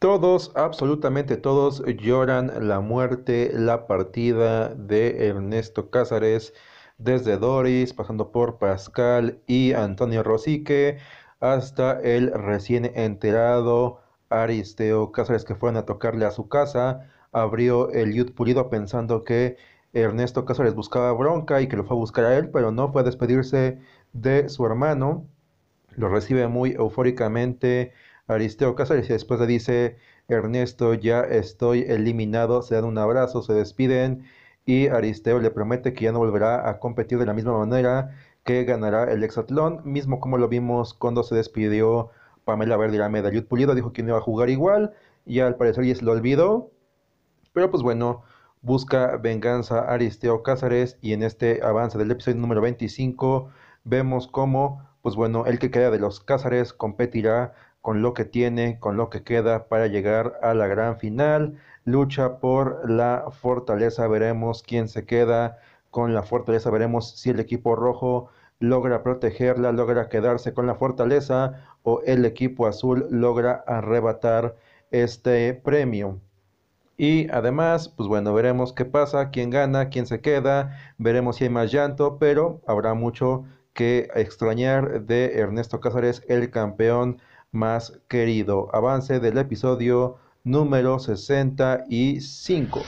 Todos, absolutamente todos, lloran la muerte, la partida de Ernesto Cázares, desde Doris, pasando por Pascal y Antonio Rosique, hasta el recién enterado Aristeo Cázares que fueron a tocarle a su casa. Abrió el Yud Pulido pensando que Ernesto Cázares buscaba bronca y que lo fue a buscar a él, pero no fue a despedirse de su hermano. Lo recibe muy eufóricamente Aristeo Cáceres, y después le dice, Ernesto, ya estoy eliminado, se dan un abrazo, se despiden y Aristeo le promete que ya no volverá a competir de la misma manera que ganará el hexatlón, mismo como lo vimos cuando se despidió Pamela Verde la medalla. Pulido dijo que no iba a jugar igual y al parecer ya se lo olvidó, pero pues bueno, busca venganza Aristeo Cáceres, y en este avance del episodio número 25 vemos cómo, pues bueno, el que queda de los Cáceres competirá con lo que tiene, con lo que queda para llegar a la gran final. Lucha por la fortaleza, veremos quién se queda con la fortaleza, veremos si el equipo rojo logra protegerla, logra quedarse con la fortaleza o el equipo azul logra arrebatar este premio. Y además, pues bueno, veremos qué pasa, quién gana, quién se queda, veremos si hay más llanto, pero habrá mucho que extrañar de Ernesto Cázares, el campeón más querido. Avance del episodio número 65.